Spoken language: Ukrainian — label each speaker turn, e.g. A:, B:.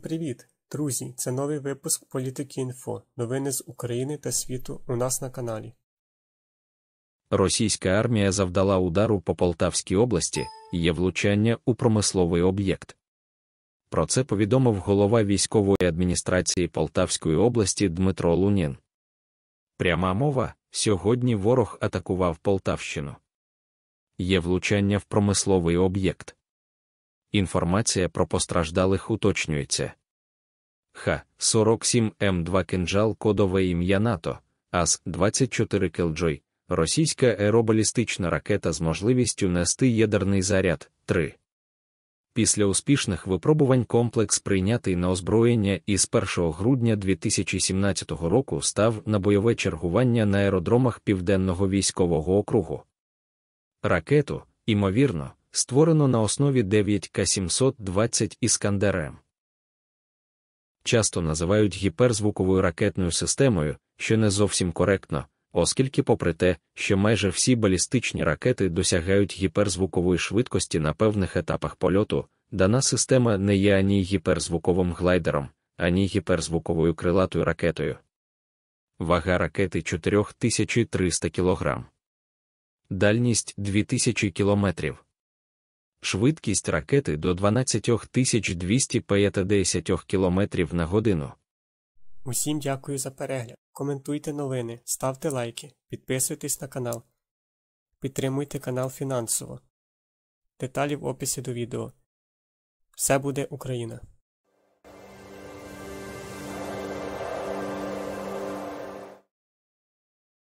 A: Привіт, друзі! Це новий випуск Політики інфо. Новини з України та світу у нас на каналі.
B: Російська армія завдала удару по Полтавській області є влучання у промисловий об'єкт. Про це повідомив голова військової адміністрації Полтавської області Дмитро Лунін. Пряма мова сьогодні ворог атакував Полтавщину. Є влучання в промисловий об'єкт. Інформація про постраждалих уточнюється. Х 47 М2 кинжал кодове ім'я НАТО, АС-24 Келджой, російська аеробалістична ракета з можливістю нести ядерний заряд 3. Після успішних випробувань комплекс, прийнятий на озброєння із 1 грудня 2017 року став на бойове чергування на аеродромах Південного військового округу. Ракету, імовірно, створено на основі 9К720 іскандерем. Часто називають гіперзвуковою ракетною системою, що не зовсім коректно, оскільки, попри те, що майже всі балістичні ракети досягають гіперзвукової швидкості на певних етапах польоту, дана система не є ані гіперзвуковим глайдером, ані гіперзвуковою крилатою ракетою. Вага ракети 4300 кг, дальність 2000 км швидкість ракети до 12200 п та км на годину.
A: Усім дякую за перегляд. Коментуйте новини, ставте лайки, підписуйтесь на канал. Підтримуйте канал фінансово. Деталі в описі до відео. Все буде Україна!